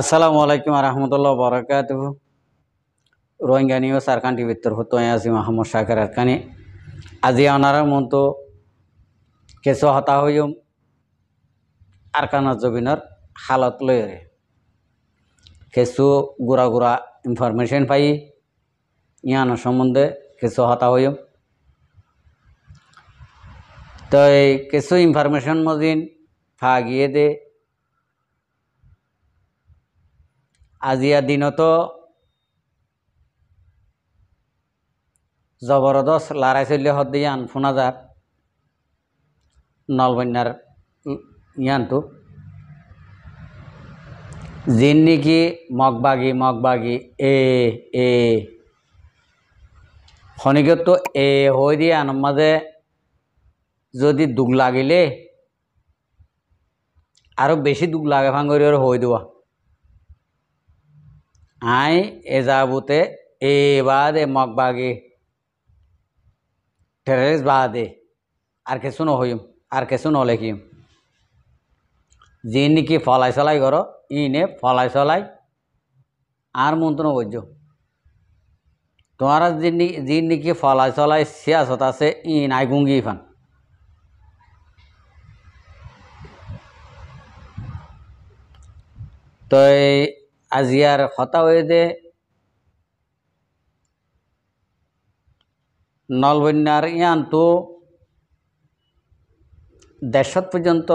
আসসালামু আলাইকুম রহমতুল্লাহ বরকাত রোহিঙ্গা নিউজ আরকান টিভির তরফ তৈ আজি মাহমুদ সাকের আরকানি আজি অনার মতো কেঁচো হতা হইম আরকান জবিনের হালত লয়রে কেঁচু গুড়া গুড়া ইনফরমেশন পাই ইয়ান সম্বন্ধে কেঁচো হতা হইম তো এই কেঁচু ইনফরমেশন মজিন ফা গিয়ে দে আজিয়া দিনতো জবরদস্ত লড়াই চলি হত দিয়ান ফোনা যার নলবন্যার ইয়ানটো যিন নেকি মগবাগি মগবাগি এ এ খনিকতো এ হৈ দিয়ে আনৰ মাজে যদি দুখ লাগিলে আৰু বেছি দুখ লাগে ভাঙৰি হৈ দিয়া আই এজাবুতে এ বাদে মগ বাগে টেরেস বাদে আর কিছু হইম আর কিছু নলেখিম যিনি কি ফলাই চলাই করো ইনে ফলাই চলাই আর মন্ত্র বজ্য তোমারা যিনি কি ফলাই সলাই সিয়াসত আছে ইন আই গুঙ্গি ফান তো আজিয়ার হতা হয়ে যে নলবন্যার ইয়ানটো দেশত পর্যন্ত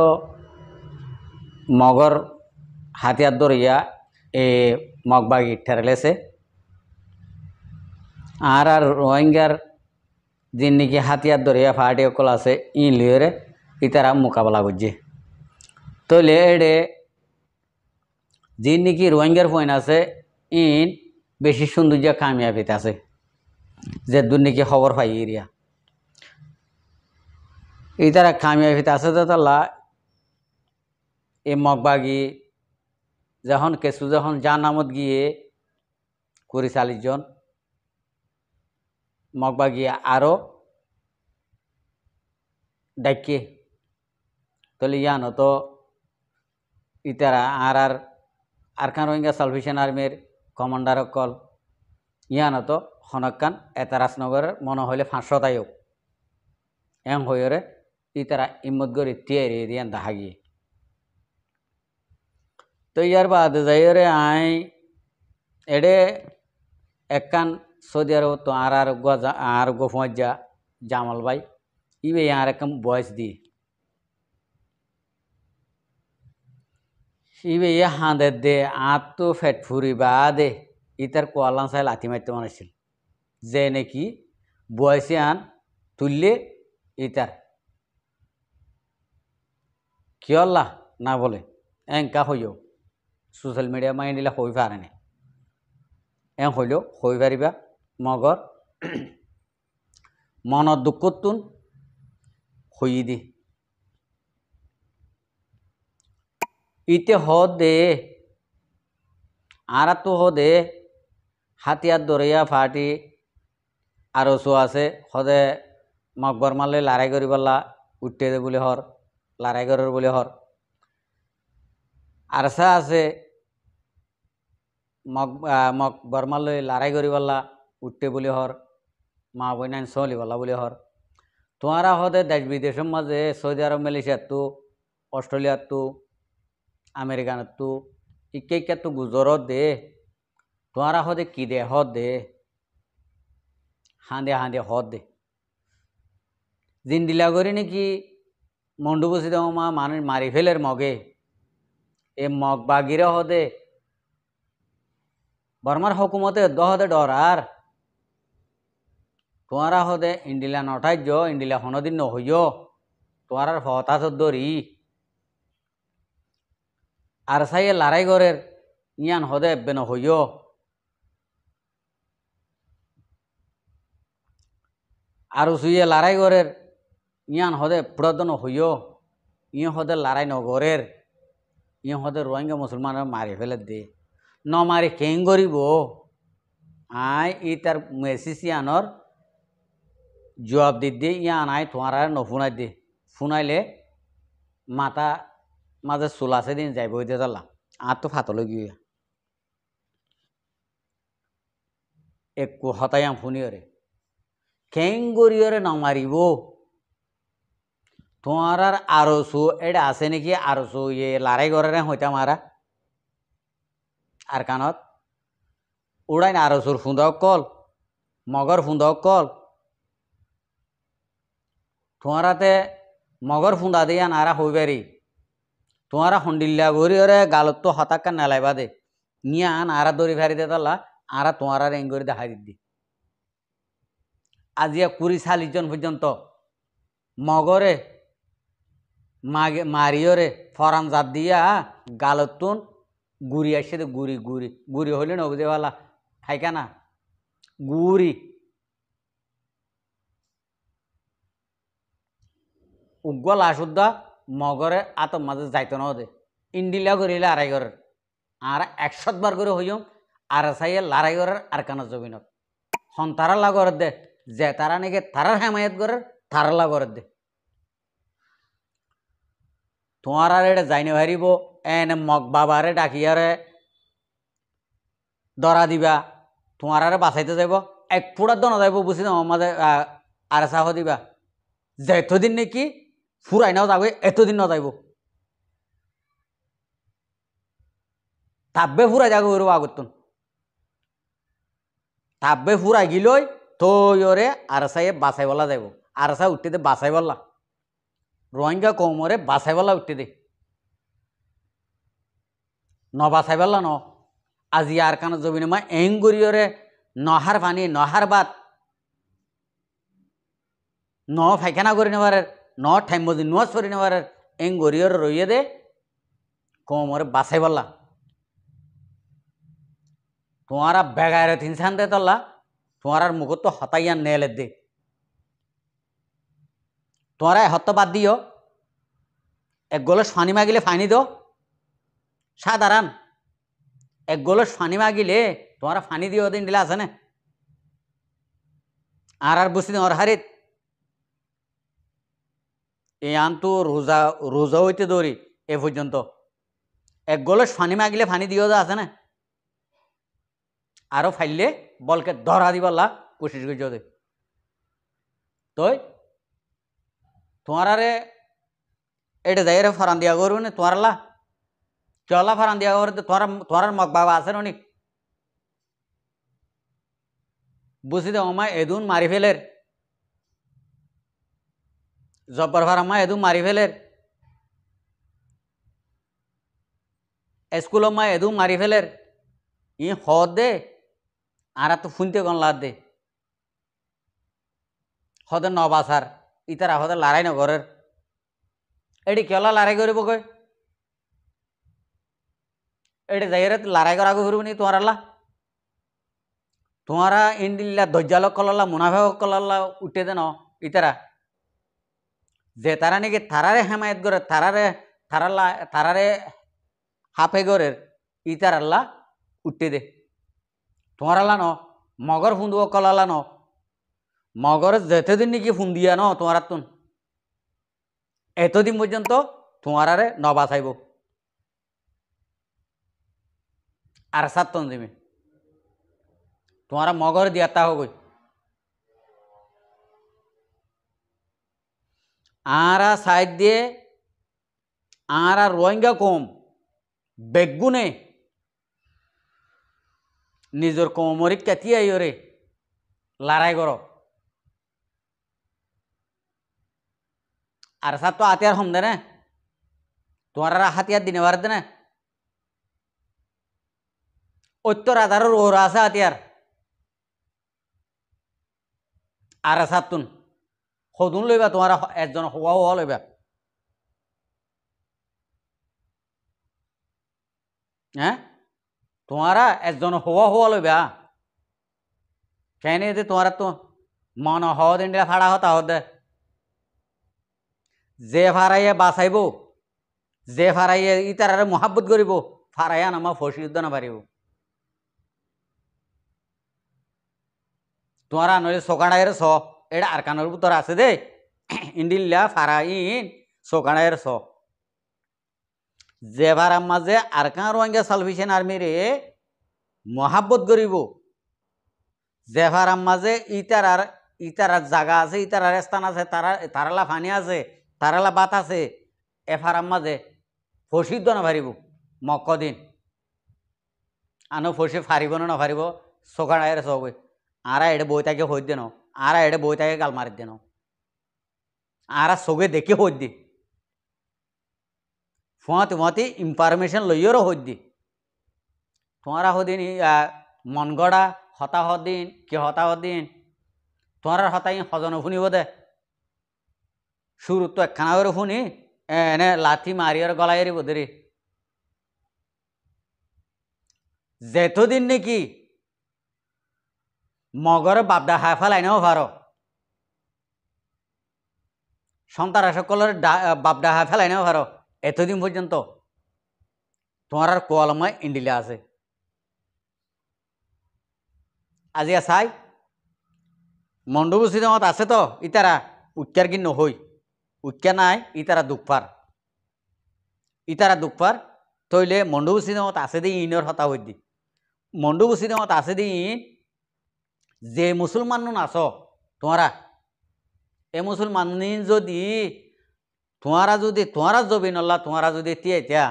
মগর হাতিয়ার দরিয়া এ মগবাগি ঠেরালেছে আর আর রোহিঙ্গার যিন নাকি হাতিয়ার দরিয়া ফাটি অকল আছে ই লিয়রে ইতারা মোকাবেলা করছে তো লে এডে যে নাকি রোহিঙ্গার পয়েন্ট আছে ইন বেশি সৌন্দর্য কামিয়াবিতে আছে যে নাকি খবর পাই এরিয়া এই তারা কামিয়াবিতে আছে তো তাল্লা এই মগবাগি যখন কেঁচু যখন যার নামত গিয়ে কুড়ি চাল্লিশজন মগবাগি আরও ডাকিয়ে তাহলে ইয়ান তো ইতারা আর আর আরকান রোহিঙ্গা সালভেশন আর্মির কমান্ডারসকল ইয়ানত হনকান এটা রাজনগরের মনে হইলে ফাঁসতায়ক এম হইরে ই তারা ইম্মতগরি তিয়ারি দিয়ান দাহাগি তো ইয়ার বাদ যাইরে আই এডে একান সৌদি আরব তো আর আর আর যা জামাল ভাই ইবে আর একম বয়স দি শিবে ইয়ে হাঁদের দে আঁত ফেট ফুরি বা দে ইতার কোয়ালান সাহেব লাথি মারতে মানেছিল যে নাকি বয়সে আন তুললে ইতার কি আল্লাহ না বলে এঙ্কা হইও সোশ্যাল মিডিয়া মাইন দিলে হই পারে নে এং হইল হই পারিবা মগর দুঃখ তুন হই দি ইতে হদে আরাতো হদে হাতিয়ার দরিয়া ফাটি আর চো আছে সদে মকবর মারলে লাৰাই কৰি পাল্লা উঠতে দে বুলি হর লাৰাই করার বুলি হর আরসা আছে মক মগ বর্মালৈ লাৰাই কৰি পাল্লা উঠতে বুলি হর মা বইনাইন চলি পাল্লা বুলি হর তোমারা হদে দেশ বিদেশের মাঝে সৌদি আরব মালয়েশিয়ার তো অস্ট্রেলিয়ার তো আমেরিকানতো ইকেইকাতো গুজরত দে তোহারা হদে কি দে হ দে হাঁদে হাঁদে হদ দে জিন্দিলা করি নাকি মন্ডু বসি দেওয়া মা মানুষ মারি ফেলের মগে এ মগ বাগিরে হদে বর্মার হকুমতে দহদে ডরার তোয়ারা হদে ইন্ডিলা নঠাইজ ইন্ডিলা হনদিন নহইয় তোয়ারার ফহতা সদ্দরি আর সাইয়ে লড়াই করে ইয়ান হদে বেন হইয় আর সুইয়ে লড়াই করে ইয়ান হদে পুরাতন হইয় ইয় হদে লড়াই নগরের ইয় হদে রোহিঙ্গা মুসলমানের মারি ফেলে দে ন মারি কেং গরিব আই ই তার মেসিসিয়ানর জবাব দি দিয়ে ইয়ান আই তোমার নফুনাই দে ফুনাইলে মাতা মাঝে চুল আছে দিন যাইব হইতে জ্বালা আর তো ফাতলে গিয়া একু হতায়াম ফুনিয়রে খেঙ্গরিয়রে ন মারিব তোমার আর আরো সু এটা আছে নাকি আরো সু ইয়ে লারাই গড়ে হইতা মারা আর কানত না আরো সুর ফুন্দক কল মগর ফুন্দক কল তোমারাতে মগর ফুন্দা দিয়া নারা হইবারি তোমারা হন্ডিল্লা ভরি ওরে গালত তো হতাক্কা নালাই বাদে নিয়ে আন আরা দড়ি ভারি দে তালা আরা তোমারা রেং করে দেখা দিদি আজিয়া কুড়ি চাল্লিশ জন পর্যন্ত মগরে মাগে মারিওরে ফরান জাত দিয়া গালতুন গুড়ি আসে তো গুড়ি গুড়ি গুড়ি হলে না বুঝেওয়ালা খাইকা না গুড়ি উগ্র লাশুদ্দা মগরে আত মাঝে যাইতো না দে ইন্ডিলা করিলে আড়াই ঘরের আর একশত বার করে হইম আর সাইয়ে লাড়াই ঘরের আর কানো জবিনত হন তারা লাগর দে যে তারা নাকি তারার হেমায়ত করার তারা লাগর দে তোমার আর এটা যাইনে ভারিব এনে মগ বাবারে ডাকিয়ারে দরা দিবা তোমার আর বাঁচাইতে যাইব এক ফুটার দন যাইব বুঝি মাঝে আর সাহ দিবা যেতদিন নাকি ফুর আইনাও যাবে এতদিন ন যাইব তাব্বে ফুরাই যাবে ওর আগতন তাব্বে ফুরাই গিলই তো ওরে আরসাইয়ে বাসাই বলা যাইব আরসা উঠতে দে বাসাই বলা রোহিঙ্গা কৌমরে বাসাই বলা উঠতে দে ন বাসাই বলা ন আজি আর কান জমিনে মা এং গরিয়রে নহার পানি নহার বাত ন ফাইখানা করে নেবার not hymbozi nuasorin varar engoriyor royede komor basai balla তোমারা বেগায়রত ইনসান দে তল্লা তোমার মুখত হতাইয়া নেলে দে তোমারা হত বাদ দিও এক গোলস ফানি মাগিলে ফানি দো সাধারণ এক গোলস ফানি মাগিলে তোমারা ফানি দিও দিন দিলে আছে না আর আর বুঝতে তোমার এই আনতো রোজা রোজা হইতে ধরি এ পর্যন্ত এক গলস ফানি মাগিলে ফানি দিও যা আছে না আরও ফাইলে বলকে ধরা দিবাল্লা কোশিস করছি ওদের তই তোমার আরে এটা যাই রে ফারান দিয়া করবে না তোমার লা চলা ফারান দিয়া করবে তোমার তোমার মগ বাবা আছে অনেক বুঝি দে অমায় এদুন মারি ফেলের জব্বর ফারাম্মা এদু মারি ফেলের স্কুলম্মা এদু মারি ফেলের ই হ দে আর তো ফুনতে গন লাদ দে হদে নবাসার ইতারা হদে লড়াই ঘরের এটি কেলা লড়াই করব কয় এটি যাইরে লড়াই করা ঘুরব নি তোমার আল্লাহ তোমারা ইন্দিল্লা দজ্জালক কলাল্লা মুনাফেক কলাল্লা উঠে দেন ইতারা যে তারা নাকি থারারে হেমায়ত করে থারারে থারাল্লা থারারে হাফে গড়ে ই আল্লাহ উঠে দে তোমার আল্লা ন মগর ফুন্দু কলালা ন মগর যেতদিন নাকি ফুন্দিয়া ন তোমার তুন এতদিন পর্যন্ত তোমারারে নবা চাইব আর সাতন দিবি তোমারা মগর দিয়া তা হই আঁরা সাইড দিয়ে আঁরা রোহিঙ্গা কম বেগুনে নিজের কোমরিক আই ওরে লড়াই কর আর সার তো হাতিয়ার হম দে না তোমার হাতিয়ার দিনে বার দে না উত্তর আধারের আছে হাতিয়ার আর সাতুন সদুন লৈবা তোমাৰ এজন হোৱা হোৱা লৈবা হ্যাঁ তোমারা একজন হওয়া হওয়া লইবা কেন যে তোমারা তো মন হওয়া দিন ফাড়া হতা হতে যে ফারাইয়ে বাঁচাইব যে ফারাইয়ে ইতারারে মহাব্বত করিব ফারাইয়া নামা ফসি যুদ্ধ না পারিব তোমারা নইলে সকাড়াইয়ের স এটা আরকানোর উত্তর আছে দে ইন্ডিল্লা ইন সোকানের স যে ভাড়ার মাঝে আরকান রোহিঙ্গা সালভিশন আর্মিরে মহাব্বত করিব যে ভাড়ার মাঝে ইতার আর ইতার আর জাগা আছে ইতার আর স্থান আছে তারা তারালা ফানি আছে তারালা বাত আছে এফারার মাঝে ফসিদ না ফারিব মকদিন আনো ফসে ফারিব না ফারিব আয়ের সবই আর এটা বই তাকে হইতে নাও আরা এটা বই থেকে গাল মারি দেন আরা সবে দেখে হইত দি ফুঁয়াতে ফুঁয়াতে ইনফরমেশন লইয়েরও হইত দি তোমারা হদিন মন গড়া হতা হদিন কে হতা হদিন তোমার হতা ইন সজন শুনি বোধে সুর তো একখানা শুনি এনে লাঠি মারিয়ার গলাই রে বোধে যেতদিন নাকি মগর বাপদা হাফা লাইনেও ভারো সন্তারা সকলের বাপদা হাফা লাইনেও ভারো এতদিন পর্যন্ত তোমার আর কোয়ালময় ইন্ডিলা আছে আজি আসাই মণ্ডবুচি মত আছে তো ইতারা উৎকার কি নহই উৎকা নাই ইতারা দুখফার ইতারা দুখফার তৈলে মণ্ডবুচি মত আছে দি ইনর হতা হইদি মণ্ডবুচি মত আছে দি ইন যে মুসলমান আস তোমারা এ মুসলমান যদি তোমারা যদি তোমারা জবিন আল্লাহ তোমারা যদি এতিয়া এতিয়া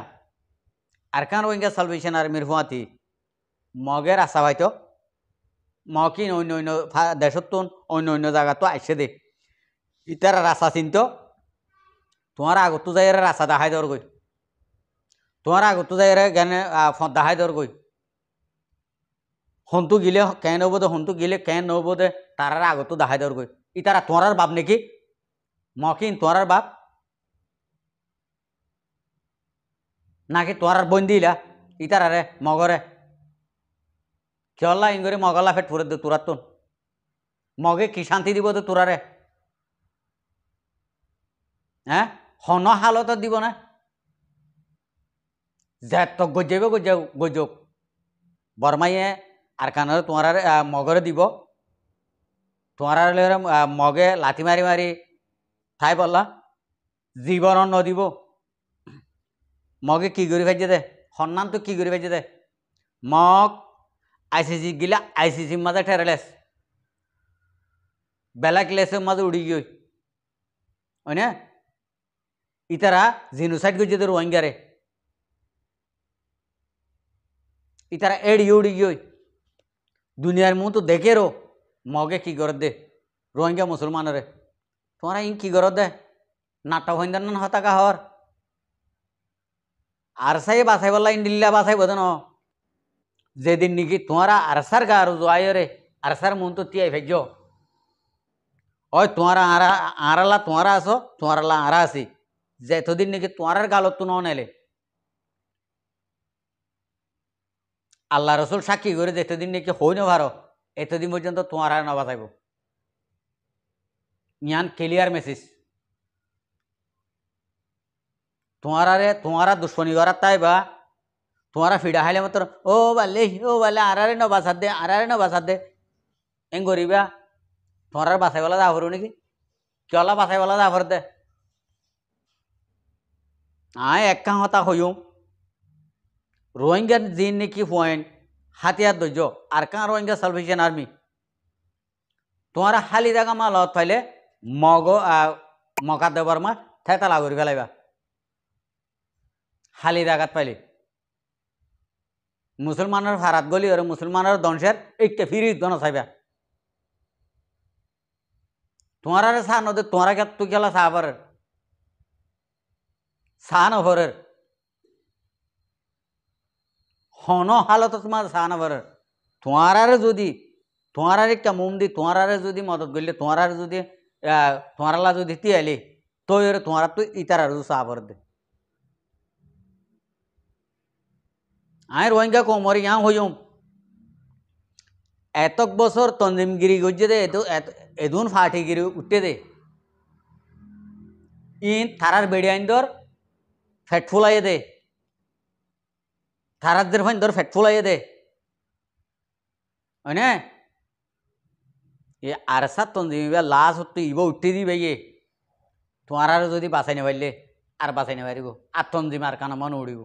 কান রোহিঙ্গা সালভেশন আর্মির হুঁয়াতি মগের আশা হয়তো মকিন অন্য অন্য দেশত্বন অন্য অন্য জায়গাতো আইসে দে ইতার রাস্তা চিন্ত তোমার আগত যাই রাস্তা দেখাই দর গই তোমার আগত যাই জ্ঞানে দেখাই দর গই সন্তু গিলে কেন নহব দে সন্তু গিলে কেন নহব দে তারার আগতো দাহাই দর গই ই তারা তোরার বাপ নাকি মকিন তোরার বাপ নাকি তোরার বোন দিলা ই তারারে মগরে কেলা ইঙ্গরে মগলা ফেট ফুরে দে তোরার তোন মগে কি শান্তি দিব দে তোরারে হ্যাঁ হন হালত দিব না জেত গজ্জাবে গজ্জা গজ্জক বর্মাইয়ে আর কানরে তোঁয়ার মগরে দিব তোঁয়ার মগে লাথি মারি মারি থাই পারলা জীবন নদিব মগে কি করে ফেজে দে সন্মান তো কি করে ফেজে দে মগ আই সি সি গিলা আই সি সির মাঝে ঠেরেলেস বেলাক লেসের মাঝে উড়ি গই হয়নে ইতারা জিনোসাইড গেছে রোহিঙ্গারে ইতারা এড় ইউড়ি গই দুনিয়ার মুহ তো দেখে রো মগে কি গরত দে রোহিঙ্গা মুসলমানরে তোমরা ইন কি গরত দে নাটক হইন্দার না হতাকা হর আরসাই বাসাই বললা ইন ডিল্লা বাসাই বদন যেদিন নাকি তোমরা আরসার গা আর জোয়ারে আরসার মুহ তো তিয়াই ভেজ ওই তোমরা আরা আরালা তোমরা আসো তোমরালা আরা আসি যেতদিন নাকি তোমার গালত তো নেলে আল্লাহ রসুল সাক্ষী করে যে এতদিন নাকি হই না ভারো এতদিন পর্যন্ত তোমার আর নবা যাইব ইয়ান ক্লিয়ার মেসেজ তোমার আরে তোমারা দুশ্মনী করার তাই বা তোমারা ফিডা হাইলে মাত্র ও বালে ও বালে আর আরে নবা সাদ দে আর আরে নবা সাদ দে এং করিবা তোমার বাসাইবেলা যা ভরু নাকি কেলা বাসাইবেলা যা ভর দে আয় একা হতা হইম রোহিঙ্গা জিন নাকি পয়েন্ট হাতিয়ার ধৈর্য আর কাঁ রোহিঙ্গা সালভেশন আর্মি তোমারা হালি জাগা মা লত পাইলে মগ মকা দেবার মা থেতা লাগরি ফেলাইবা হালি জাগাত পাইলে মুসলমানের ভারাত গলি আর মুসলমানের দংশের একটা ফিরি দন চাইবা তোমারা সা নদে তোমারা তুই গেলা সাহাবার সাহান হরের হন হালতত মা জানাবার তোমারারে যদি তোমারারে একটা মোম দি তোমারারে যদি মদত করলে তোমারারে যদি তোমারালা যদি তিয়ালি তই তোমারা তো ইতার আর সাবর দে আয় রোহিঙ্গা কোমর ইয়া হইম এতক বছর তঞ্জিমগিরি গজ্জে দে এত এদুন ফাটিগিরি উঠতে দে ইন থারার বেড়ি আইন দর ফেট ফুলাই দে থারাদের ফাইন ধর ফ্যাট ফুলাইয়ে দে হয় না এ আর সাত তঞ্জিমিবা লাশ হতো ইব উঠতে দিবে ইয়ে তোমার আর যদি বাঁচাই পারলে আর বাঁচাই পারিব আর তঞ্জিম আর কান মন উড়িব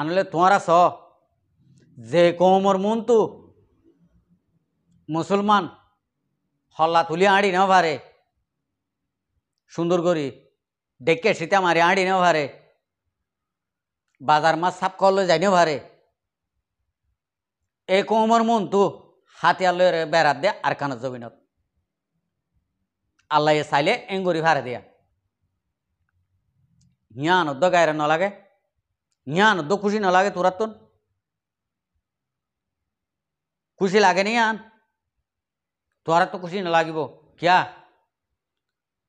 আনলে তোমার স যে কৌমর মন তো মুসলমান হল্লা তুলি আড়ি না ভারে সুন্দর করে ডেকে সীতা মারি আড়ি না ভারে বাজার মাছ সাপ করলে যাইনি ভারে এই কোমর মন তো হাতিয়ার লয়ে বেড়াত দে আর কানো জমিনত আল্লাহ চাইলে এঙ্গুরি ভাড়া দিয়া হিয়ান দ গায়ের ন লাগে হিয়ান দ খুশি ন লাগে তোরা খুশি লাগে নি আন তোরা তো খুশি না কিয়া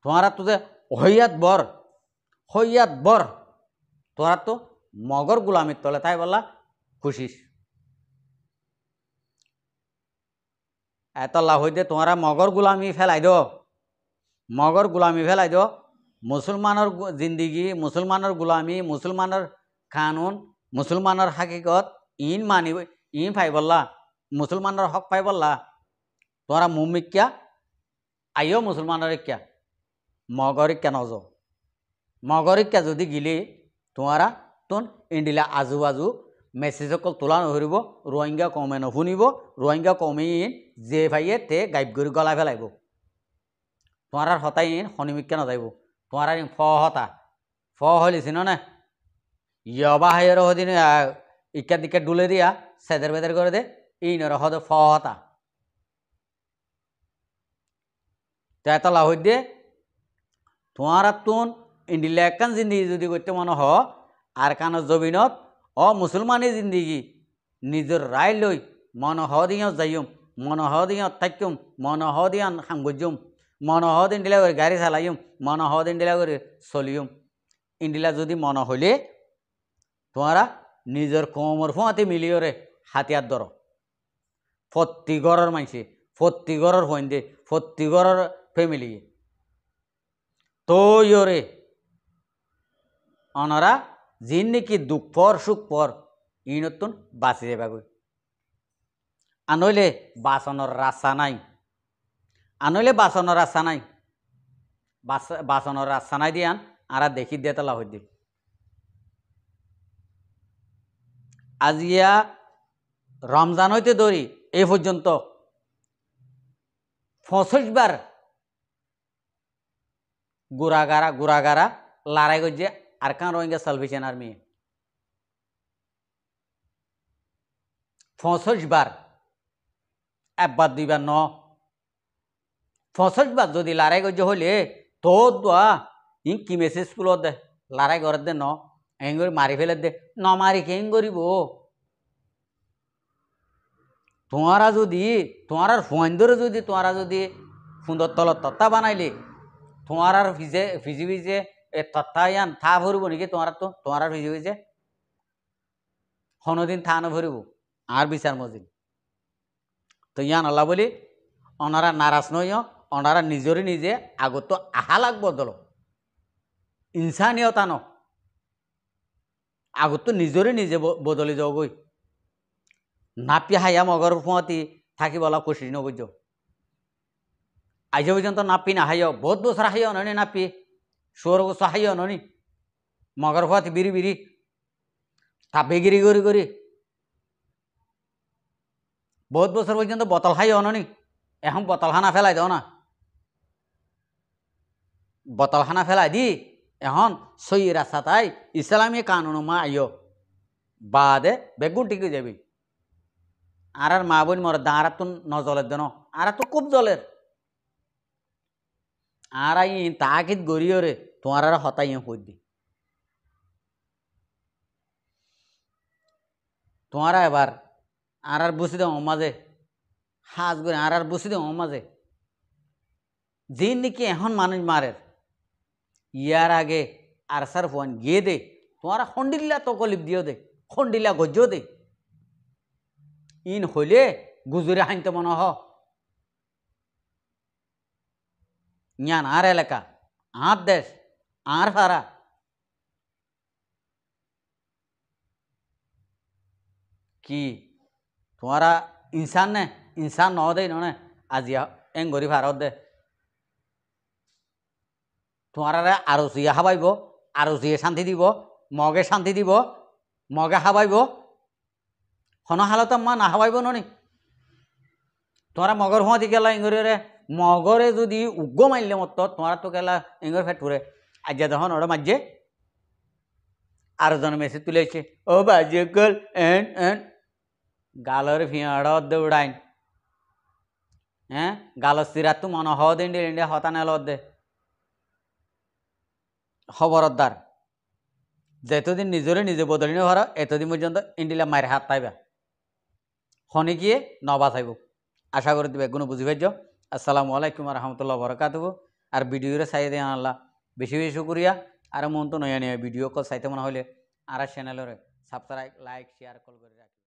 তোরা তো যে হইয়াত বর হইয়াত বর তোরা তো মগৰ গোলামীত তলে তাই বলা খুচিছ এতলা হৈ দে তোমাৰ মগৰ গোলামী ফেলাই দ মগৰ গোলামী ফেলাই দ মুছলমানৰ জিন্দগী মুছলমানৰ গোলামী মুছলমানৰ কানুন মুছলমানৰ হাকিকত ইন মানিব ইন পাই বল্লা মুছলমানৰ হক পাই বল্লা তোমাৰ মুমিকা আইঅ মুছলমানৰ ইক্যা মগৰ ইক্যা নজ মগৰ ইক্যা যদি গিলি তোমাৰা তন ইণ্ডিলা আজু বাজু মেছেজসকল তোলা নহৰিব ৰোহিংগা কমে নুশুনিব ৰোহিংগা কমে ইন যে ভাইয়ে তে গাইব কৰি গলাই পেলাইব তোমাৰ হতাই ইন শনিমিকা নাযাব তোমাৰ ইন ফ হতা ফ হলিছিল নে ইয়বা হাইৰ সদিন ইকা দিকা ডুলে দিয়া সেদের বেদের করে দে ইনর হদ ফ হতা তেতলা হইদে তোমার তুন ইন্ডিলা একান জিন্দি যদি করতে মনে হয় কাণৰ জমিনত অ মুছলমানী জিন্দগী নিজৰ ৰায় লৈ মনোহদীয় যায়ম মনোহদীয় থাকিম মনোহদীয় সাংবুজিম মনোহদিন ইণ্ডিলা কৰি গাড়ী চলাইম মনোহদিন ইণ্ডিলা কৰি চলিম ইণ্ডিলা যদি মন হ'লে তোমাৰ নিজৰ কোমৰ সোঁহাতে মিলিয়ৰে হাতীয়াৰ দৰ ফতিগড়ৰ মাইছে ফতিগড়ৰ সন্দে ফতিগড়ৰ ফেমিলি তৈয়ৰে অনৰা জিন নাকি দুঃখ পর সুখ পর ই নতুন বাঁচি যাবাগৈ আনলে বাসনের রাস্তা নাই আনলে বাসনের রাস্তা নাই বাসনের রাস্তা নাই আন আর দেখি দিয়ে তালা হই আজিয়া রমজান হইতে ধরি এই পর্যন্ত ফসবার গুড়াগারা গুড়াগারা লড়াই করছে আরকান রোহিঙ্গা সালভেশন আর্মি ফসজ বার একবার দুইবার ন ফসজ বার যদি লড়াই করছে হলে তো দোয়া ইং কি মেসেজ স্কুল দে লড়াই করার দে ন এং করে মারি ফেলে দে ন মারি কেং করিব তোমারা যদি তোমার ফোন ধরে যদি তোমারা যদি সুন্দর তলত তত্তা বানাইলি তোমার ফিজে ফিজি ফিজে এ তত্তায়ান থা ভরব নাকি তোমার তো তোমার হয়ে যে হনদিন থা নভরিব আর বিচার মজিন তো ইয়ান আল্লাহ বলি অনারা নারাজ নয় অনারা নিজরে নিজে আগত আহা লাগ বদল ইনসানীয়তা ন আগত নিজরে নিজে বদলি যাওগৈ নাপি হাইয়া মগর থাকি বলা কোশিশ নগজ আজ পর্যন্ত নাপি না হাইয় বহুত বছর হাইয় নয় নাপি स्वरको सहाय न মগর मगर বিড়ি বিড়ি बिरी থাপেগিরি করি করি বহুত বছর পর্যন্ত বতল খাই অননি এখন বতলখানা ফেলাই দাও না বতলখানা ফেলাই দি এখন সই রাস্তা তাই ইসলামী কানুন মা আইয় বাদে বেগুন টিকে যাবি আর আর মা বোন মর দাঁড়া তো ন জলের দেন আর তো খুব জলের আর আই তাহিত গরিয়রে তোমার হতাই হইদি তোমারা এবার আর আর বসে দেওয়া অমাজে হাজ করে আর আর বসে দেওয়া অমাজে যে নাকি এখন মানুষ মারের ইয়ার আগে আর সার ফোন গিয়ে দে তোমারা খন্ডিল্লা তকলিপ দিও দে খন্ডিল্লা গজ্য দে ইন হইলে গুজরে হানতে মনে হ ইয়ান আর এলাকা আর দেশ ആർഹറ কি তোমারা ইনসান নে ইনসান ন দেই ননে আজি এং গরিব হারত দে তোমারারে আরো জিয়ে হাবাইব আরো জিয়ে শান্তি দিব মগে শান্তি দিব মগে হাবাইব হন হালত মা না হাবাইব ননি তোমারা মগর হওয়া দিকে গেলা ইংরে মগরে যদি উগ্র মাইলে মত তোমারা তো গেলা ইংর ফেটুরে আজ্ঞা তখন ওরা মাঝে আরো জন মেসে তুলেছে ও বাজে গল এন এন গালর ফিয়াড় দৌড়াইন হ্যাঁ গালর সিরা তু মনে হ দিন ইন্ডিয়া হতা নেল দে খবরদার যেতদিন নিজরে নিজে বদলি হর এতদিন পর্যন্ত ইন্ডিলা মায়ের হাত পাইবা শনি গিয়ে নবা থাকব আশা করে তুমি কোনো বুঝি পাইছ আসসালামু আলাইকুম রহমতুল্লাহ বরকাত আর ভিডিওরে চাই দিয়ে আনলা বেশি বেশি শুক্রিয়া আর মন তো নয়া নয় ভিডিও কল চাইতে মনে হলে আর চ্যানেলের সাবস্ক্রাইব লাইক শেয়ার কল করে